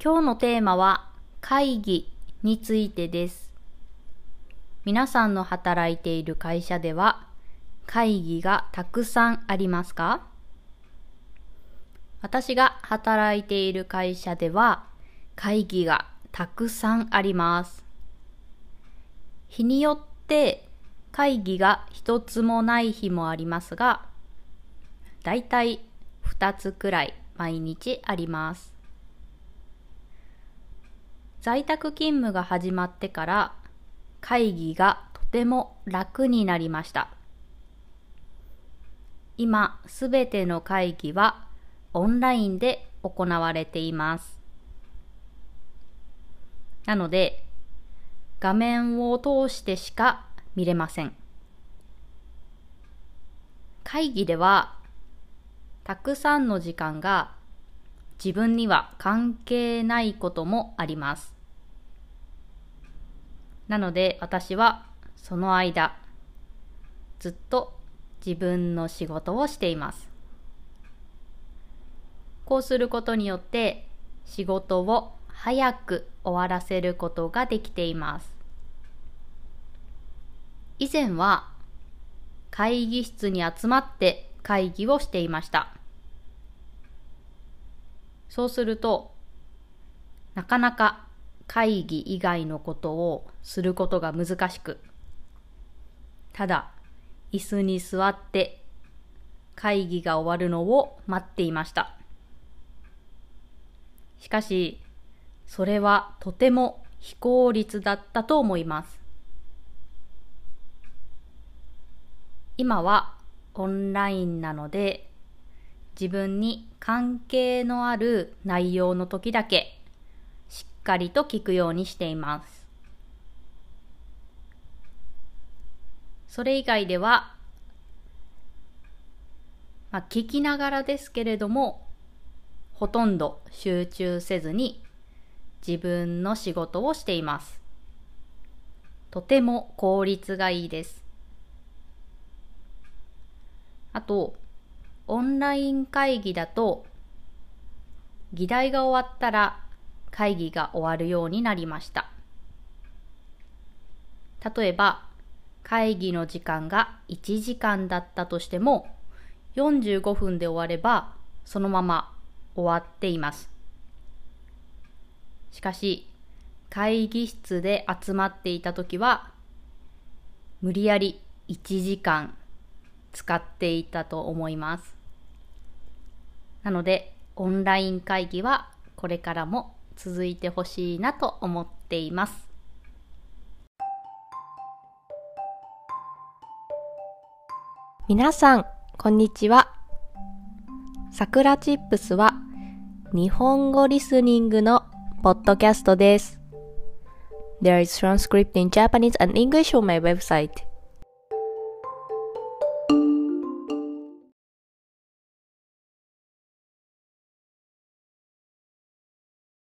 今日のテーマは会議についてです。皆さんの働いている会社では会議がたくさんありますか私が働いている会社では会議がたくさんあります。日によって会議が一つもない日もありますが、だいたい二つくらい毎日あります。在宅勤務が始まってから会議がとても楽になりました。今、すべての会議はオンラインで行われています。なので、画面を通してしか見れません。会議では、たくさんの時間が自分には関係ないこともあります。なので私はその間ずっと自分の仕事をしています。こうすることによって仕事を早く終わらせることができています。以前は会議室に集まって会議をしていました。そうすると、なかなか会議以外のことをすることが難しく、ただ椅子に座って会議が終わるのを待っていました。しかし、それはとても非効率だったと思います。今はオンラインなので自分に関係のある内容の時だけしっかりと聞くようにしています。それ以外では、まあ、聞きながらですけれども、ほとんど集中せずに自分の仕事をしています。とても効率がいいです。あと、オンライン会議だと議題が終わったら会議が終わるようになりました。例えば、会議の時間が1時間だったとしても、45分で終われば、そのまま終わっています。しかし、会議室で集まっていた時は、無理やり1時間使っていたと思います。なので、オンライン会議はこれからも続いてほしいなと思っています。皆さん、こんにちは。さくらチップスは日本語リスニングのポッドキャストです。There is transcript in Japanese and English on my website.